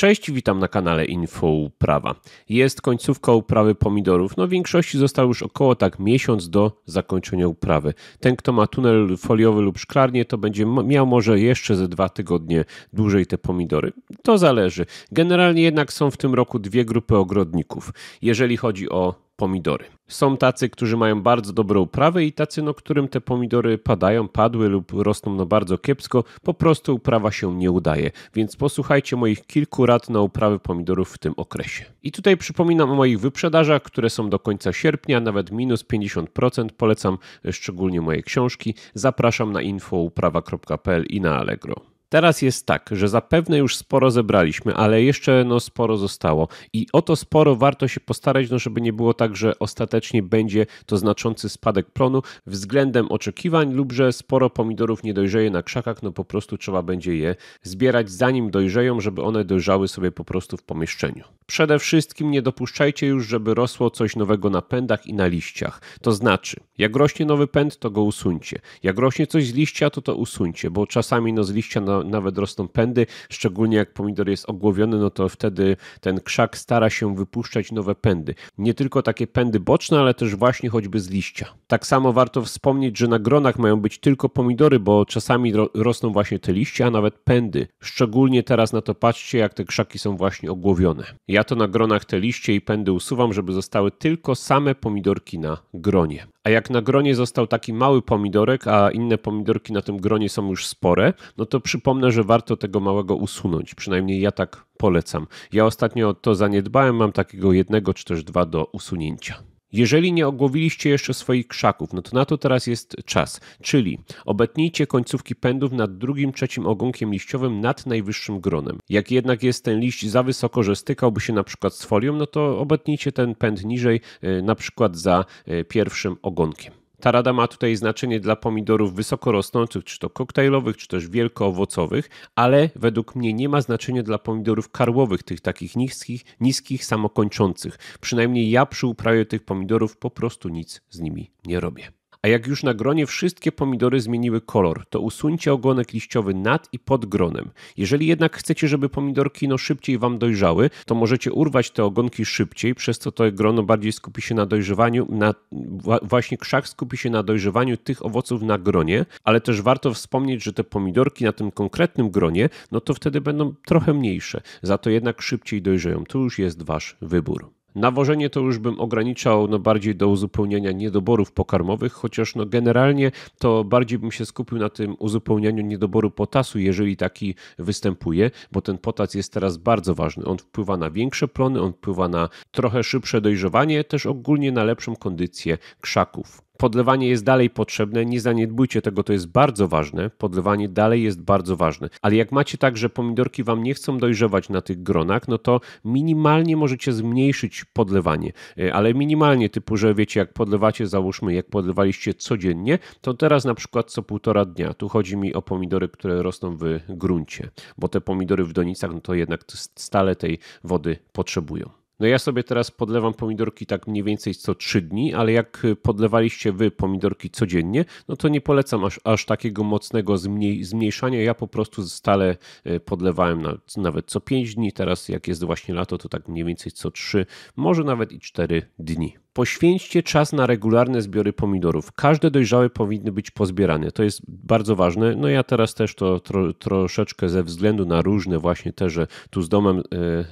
Cześć, witam na kanale Info Prawa. Jest końcówka uprawy pomidorów. No w większości zostało już około tak miesiąc do zakończenia uprawy. Ten, kto ma tunel foliowy lub szklarnię, to będzie miał może jeszcze ze dwa tygodnie dłużej te pomidory. To zależy. Generalnie jednak są w tym roku dwie grupy ogrodników. Jeżeli chodzi o pomidory. Są tacy, którzy mają bardzo dobre uprawy i tacy, no którym te pomidory padają, padły lub rosną no bardzo kiepsko, po prostu uprawa się nie udaje. Więc posłuchajcie moich kilku rad na uprawy pomidorów w tym okresie. I tutaj przypominam o moich wyprzedażach, które są do końca sierpnia, nawet minus 50%. Polecam e, szczególnie moje książki. Zapraszam na infouprawa.pl i na Allegro. Teraz jest tak, że zapewne już sporo zebraliśmy, ale jeszcze no sporo zostało. I o to sporo warto się postarać, no żeby nie było tak, że ostatecznie będzie to znaczący spadek plonu względem oczekiwań lub że sporo pomidorów nie dojrzeje na krzakach, no po prostu trzeba będzie je zbierać zanim dojrzeją, żeby one dojrzały sobie po prostu w pomieszczeniu. Przede wszystkim nie dopuszczajcie już, żeby rosło coś nowego na pędach i na liściach. To znaczy, jak rośnie nowy pęd, to go usuńcie. Jak rośnie coś z liścia, to to usuńcie, bo czasami no z liścia na nawet rosną pędy, szczególnie jak pomidor jest ogłowiony, no to wtedy ten krzak stara się wypuszczać nowe pędy. Nie tylko takie pędy boczne, ale też właśnie choćby z liścia. Tak samo warto wspomnieć, że na gronach mają być tylko pomidory, bo czasami rosną właśnie te liście, a nawet pędy. Szczególnie teraz na to patrzcie, jak te krzaki są właśnie ogłowione. Ja to na gronach te liście i pędy usuwam, żeby zostały tylko same pomidorki na gronie. A jak na gronie został taki mały pomidorek, a inne pomidorki na tym gronie są już spore, no to przypomnę, że warto tego małego usunąć. Przynajmniej ja tak polecam. Ja ostatnio to zaniedbałem, mam takiego jednego czy też dwa do usunięcia. Jeżeli nie ogłowiliście jeszcze swoich krzaków, no to na to teraz jest czas. Czyli obetnijcie końcówki pędów nad drugim, trzecim ogonkiem liściowym nad najwyższym gronem. Jak jednak jest ten liść za wysoko, że stykałby się na przykład z folią, no to obetnijcie ten pęd niżej, e, na przykład za e, pierwszym ogonkiem. Ta rada ma tutaj znaczenie dla pomidorów wysokorosnących, czy to koktajlowych, czy też wielkoowocowych, ale według mnie nie ma znaczenia dla pomidorów karłowych, tych takich niskich, niskich samokończących. Przynajmniej ja przy uprawie tych pomidorów po prostu nic z nimi nie robię a jak już na gronie wszystkie pomidory zmieniły kolor, to usuńcie ogonek liściowy nad i pod gronem. Jeżeli jednak chcecie, żeby pomidorki no szybciej Wam dojrzały, to możecie urwać te ogonki szybciej, przez co to grono bardziej skupi się na dojrzewaniu, na, właśnie krzak skupi się na dojrzewaniu tych owoców na gronie, ale też warto wspomnieć, że te pomidorki na tym konkretnym gronie, no to wtedy będą trochę mniejsze, za to jednak szybciej dojrzeją. To już jest Wasz wybór. Nawożenie to już bym ograniczał no, bardziej do uzupełniania niedoborów pokarmowych, chociaż no, generalnie to bardziej bym się skupił na tym uzupełnianiu niedoboru potasu, jeżeli taki występuje, bo ten potas jest teraz bardzo ważny. On wpływa na większe plony, on wpływa na trochę szybsze dojrzewanie, też ogólnie na lepszą kondycję krzaków podlewanie jest dalej potrzebne, nie zaniedbujcie tego, to jest bardzo ważne. Podlewanie dalej jest bardzo ważne. Ale jak macie tak, że pomidorki wam nie chcą dojrzewać na tych gronach, no to minimalnie możecie zmniejszyć podlewanie. E, ale minimalnie, typu, że wiecie, jak podlewacie, załóżmy, jak podlewaliście codziennie, to teraz na przykład co półtora dnia. Tu chodzi mi o pomidory, które rosną w gruncie, bo te pomidory w donicach, no to jednak stale tej wody potrzebują. No ja sobie teraz podlewam pomidorki tak mniej więcej co 3 dni, ale jak y, podlewaliście wy pomidorki codziennie, no to nie polecam aż, aż takiego mocnego zmniej, zmniejszania. Ja po prostu stale y, podlewałem nawet co 5 dni. Teraz jak jest właśnie lato, to tak mniej więcej co 3, może nawet i 4 dni. Poświęćcie czas na regularne zbiory pomidorów. Każde dojrzałe powinny być pozbierane. To jest bardzo ważne. No ja teraz też to tro, troszeczkę ze względu na różne właśnie te, że tu z domem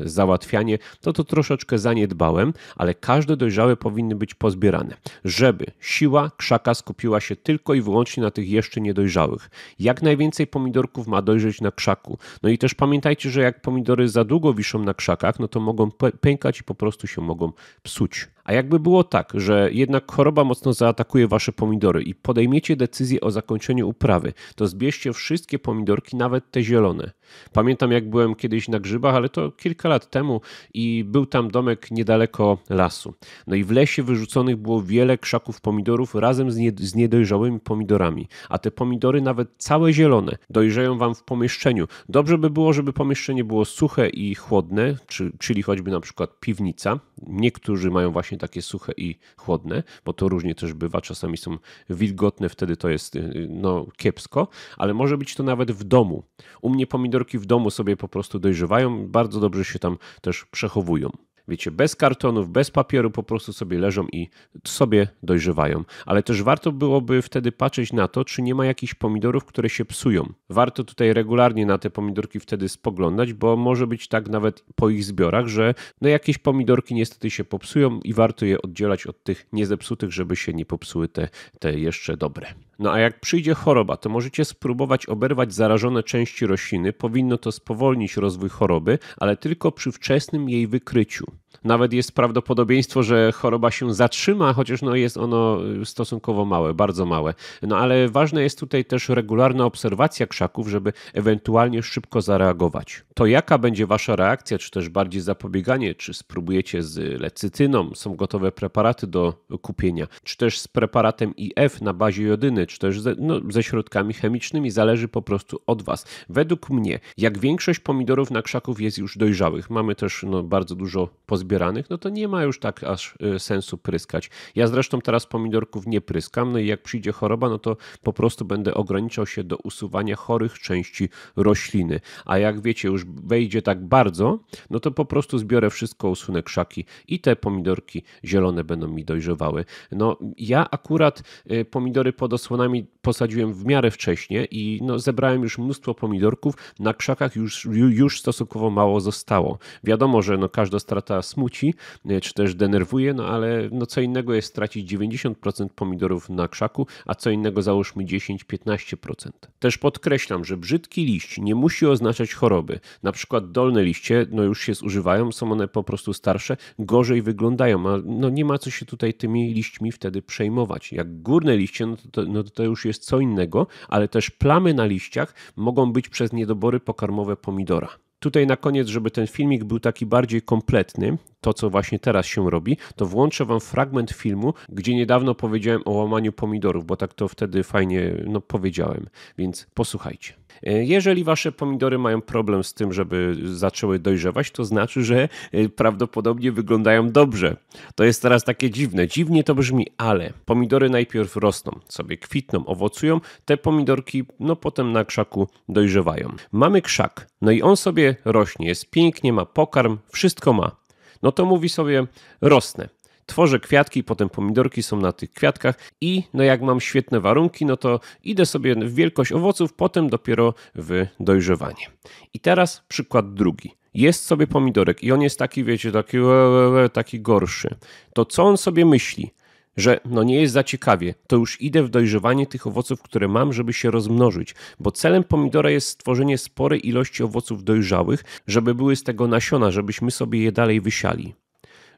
y, załatwianie, to no to troszeczkę zaniedbałem, ale każde dojrzałe powinny być pozbierane, żeby siła krzaka skupiła się tylko i wyłącznie na tych jeszcze niedojrzałych. Jak najwięcej pomidorków ma dojrzeć na krzaku. No i też pamiętajcie, że jak pomidory za długo wiszą na krzakach, no to mogą pękać i po prostu się mogą psuć. A jakby było tak, że jednak choroba mocno zaatakuje wasze pomidory i podejmiecie decyzję o zakończeniu uprawy, to zbierzcie wszystkie pomidorki, nawet te zielone. Pamiętam, jak byłem kiedyś na grzybach, ale to kilka lat temu i był tam domek niedaleko lasu. No i w lesie wyrzuconych było wiele krzaków pomidorów razem z, nie, z niedojrzałymi pomidorami, a te pomidory, nawet całe zielone, dojrzeją wam w pomieszczeniu. Dobrze by było, żeby pomieszczenie było suche i chłodne, czy, czyli choćby na przykład piwnica Niektórzy mają właśnie takie suche i chłodne, bo to różnie też bywa. Czasami są wilgotne, wtedy to jest y, y, no, kiepsko, ale może być to nawet w domu. U mnie pomidorki w domu sobie po prostu dojrzewają, bardzo dobrze się tam też przechowują wiecie, bez kartonów, bez papieru, po prostu sobie leżą i sobie dojrzewają. Ale też warto byłoby wtedy patrzeć na to, czy nie ma jakichś pomidorów, które się psują. Warto tutaj regularnie na te pomidorki wtedy spoglądać, bo może być tak nawet po ich zbiorach, że no jakieś pomidorki niestety się popsują i warto je oddzielać od tych niezepsutych, żeby się nie popsuły te, te jeszcze dobre. No a jak przyjdzie choroba, to możecie spróbować oberwać zarażone części rośliny. Powinno to spowolnić rozwój choroby, ale tylko przy wczesnym jej wykryciu. Nawet jest prawdopodobieństwo, że choroba się zatrzyma, chociaż no jest ono y, stosunkowo małe, bardzo małe. No ale ważna jest tutaj też regularna obserwacja krzaków, żeby ewentualnie szybko zareagować. To jaka będzie wasza reakcja, czy też bardziej zapobieganie, czy spróbujecie z lecytyną, są gotowe preparaty do kupienia, czy też z preparatem IF na bazie jodyny, czy też ze, no, ze środkami chemicznymi, zależy po prostu od was. Według mnie, jak większość pomidorów na krzaków jest już dojrzałych, mamy też no, bardzo dużo pozytywnych pozbieranych, no to nie ma już tak aż y, sensu pryskać. Ja zresztą teraz pomidorków nie pryskam, no i jak przyjdzie choroba, no to po prostu będę ograniczał się do usuwania chorych części rośliny. A jak wiecie, już wejdzie tak bardzo, no to po prostu zbiorę wszystko, usunę krzaki i te pomidorki zielone będą mi dojrzewały. No ja akurat y, pomidory pod osłonami posadziłem w miarę wcześnie i no, zebrałem już mnóstwo pomidorków, na krzakach już, już stosunkowo mało zostało. Wiadomo, że no, każda strata smuci, e, czy też denerwuje, no ale no, co innego jest stracić 90% pomidorów na krzaku, a co innego załóżmy 10-15%. Też podkreślam, że brzydki liść nie musi oznaczać choroby. Na przykład dolne liście no, już się zużywają, są one po prostu starsze, gorzej wyglądają, a no, nie ma co się tutaj tymi liśćmi wtedy przejmować. Jak górne liście, no to, no, to już jest jest co innego, ale też plamy na liściach mogą być przez niedobory pokarmowe pomidora. Tutaj na koniec, żeby ten filmik był taki bardziej kompletny, to co właśnie teraz się robi, to włączę Wam fragment filmu, gdzie niedawno powiedziałem o łamaniu pomidorów, bo tak to wtedy fajnie no, powiedziałem, więc posłuchajcie. E, jeżeli wasze pomidory mają problem z tym, żeby zaczęły dojrzewać, to znaczy, że e, prawdopodobnie wyglądają dobrze. To jest teraz takie dziwne. Dziwnie to brzmi, ale pomidory najpierw rosną, sobie kwitną, owocują, te pomidorki no potem na krzaku dojrzewają. Mamy krzak, no i on sobie rośnie, jest pięknie, ma pokarm, wszystko ma. No to mówi sobie, rosnę tworzę kwiatki, potem pomidorki są na tych kwiatkach i no jak mam świetne warunki, no to idę sobie w wielkość owoców, potem dopiero w dojrzewanie. I teraz przykład drugi jest sobie pomidorek i on jest taki, wiecie, taki, e, e, e, taki gorszy, to co on sobie myśli? Że no nie jest za ciekawie, to już idę w dojrzewanie tych owoców, które mam, żeby się rozmnożyć, bo celem pomidora jest stworzenie sporej ilości owoców dojrzałych, żeby były z tego nasiona, żebyśmy sobie je dalej wysiali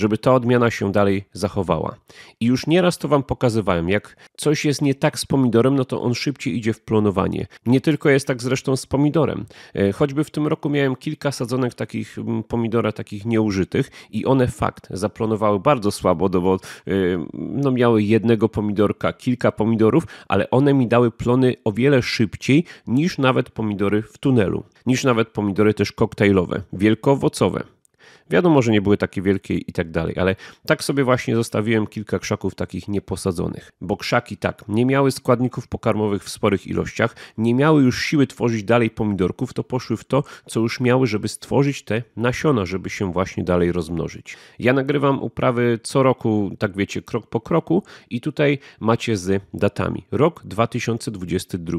żeby ta odmiana się dalej zachowała. I już nieraz to Wam pokazywałem, jak coś jest nie tak z pomidorem, no to on szybciej idzie w plonowanie. Nie tylko jest tak zresztą z pomidorem. E, choćby w tym roku miałem kilka sadzonek takich mm, pomidora, takich nieużytych i one fakt zaplonowały bardzo słabo, no bo e, no miały jednego pomidorka, kilka pomidorów, ale one mi dały plony o wiele szybciej niż nawet pomidory w tunelu, niż nawet pomidory też koktajlowe, wielkoowocowe. Wiadomo, że nie były takie wielkie i tak dalej, ale tak sobie właśnie zostawiłem kilka krzaków takich nieposadzonych, bo krzaki tak, nie miały składników pokarmowych w sporych ilościach, nie miały już siły tworzyć dalej pomidorków, to poszły w to, co już miały, żeby stworzyć te nasiona, żeby się właśnie dalej rozmnożyć. Ja nagrywam uprawy co roku, tak wiecie, krok po kroku i tutaj macie z datami. Rok 2022.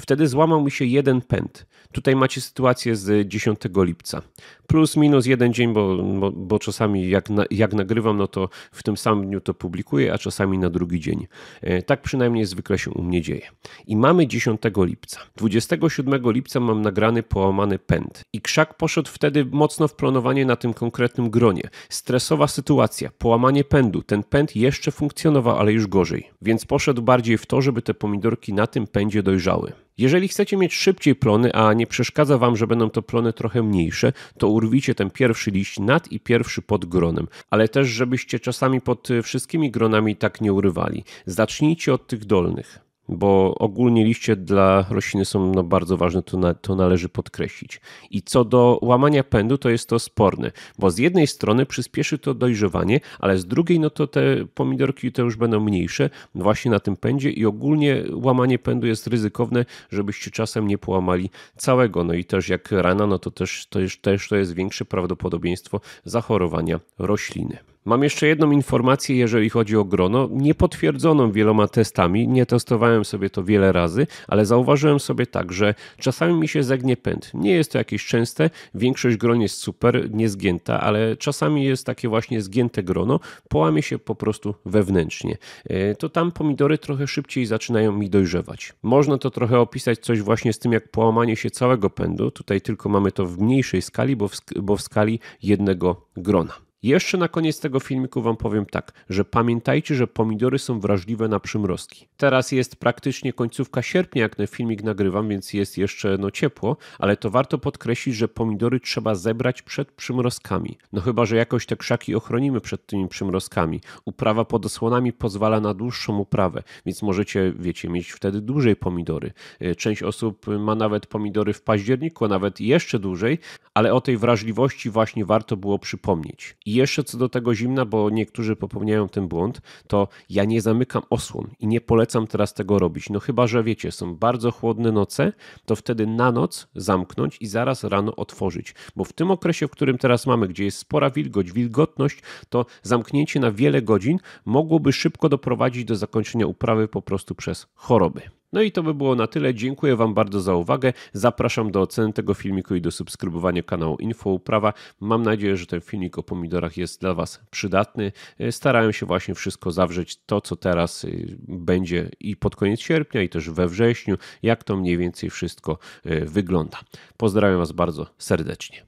Wtedy złamał mi się jeden pęd. Tutaj macie sytuację z 10 lipca. Plus minus jeden dzień, bo, bo, bo czasami jak, na, jak nagrywam, no to w tym samym dniu to publikuję, a czasami na drugi dzień. E, tak przynajmniej zwykle się u mnie dzieje. I mamy 10 lipca. 27 lipca mam nagrany połamany pęd. I krzak poszedł wtedy mocno w planowanie na tym konkretnym gronie. Stresowa sytuacja, połamanie pędu. Ten pęd jeszcze funkcjonował, ale już gorzej. Więc poszedł bardziej w to, żeby te pomidorki na tym pędzie dojrzały. Jeżeli chcecie mieć szybciej plony, a nie przeszkadza Wam, że będą to plony trochę mniejsze, to urwijcie ten pierwszy liść nad i pierwszy pod gronem, ale też żebyście czasami pod e, wszystkimi gronami tak nie urywali. Zacznijcie od tych dolnych bo ogólnie liście dla rośliny są no bardzo ważne, to, na, to należy podkreślić. I co do łamania pędu, to jest to sporne, bo z jednej strony przyspieszy to dojrzewanie, ale z drugiej no to te pomidorki te już będą mniejsze właśnie na tym pędzie i ogólnie łamanie pędu jest ryzykowne, żebyście czasem nie połamali całego. No i też jak rana, no to też, to też to jest większe prawdopodobieństwo zachorowania rośliny. Mam jeszcze jedną informację, jeżeli chodzi o grono, niepotwierdzoną wieloma testami. Nie testowałem sobie to wiele razy, ale zauważyłem sobie tak, że czasami mi się zegnie pęd. Nie jest to jakieś częste, większość gron jest super, nie zgięta, ale czasami jest takie właśnie zgięte grono, połamie się po prostu wewnętrznie. E, to tam pomidory trochę szybciej zaczynają mi dojrzewać. Można to trochę opisać coś właśnie z tym, jak połamanie się całego pędu. Tutaj tylko mamy to w mniejszej skali, bo w, bo w skali jednego grona. Jeszcze na koniec tego filmiku Wam powiem tak, że pamiętajcie, że pomidory są wrażliwe na przymrozki. Teraz jest praktycznie końcówka sierpnia, jak ten filmik nagrywam, więc jest jeszcze no ciepło, ale to warto podkreślić, że pomidory trzeba zebrać przed przymrozkami. No chyba, że jakoś te krzaki ochronimy przed tymi przymrozkami. Uprawa pod osłonami pozwala na dłuższą uprawę, więc możecie, wiecie, mieć wtedy dłużej pomidory. E, część osób ma nawet pomidory w październiku, a nawet jeszcze dłużej, ale o tej wrażliwości właśnie warto było przypomnieć. I jeszcze co do tego zimna, bo niektórzy popełniają ten błąd, to ja nie zamykam osłon i nie polecam teraz tego robić. No chyba, że wiecie, są bardzo chłodne noce, to wtedy na noc zamknąć i zaraz rano otworzyć. Bo w tym okresie, w którym teraz mamy, gdzie jest spora wilgoć, wilgotność, to zamknięcie na wiele godzin mogłoby szybko doprowadzić do zakończenia uprawy po prostu przez choroby. No i to by było na tyle. Dziękuję Wam bardzo za uwagę. Zapraszam do oceny tego filmiku i do subskrybowania kanału Info Uprawa. Mam nadzieję, że ten filmik o pomidorach jest dla Was przydatny. Y, starałem się właśnie wszystko zawrzeć, to co teraz y, będzie i pod koniec sierpnia, i też we wrześniu, jak to mniej więcej wszystko y, wygląda. Pozdrawiam Was bardzo serdecznie.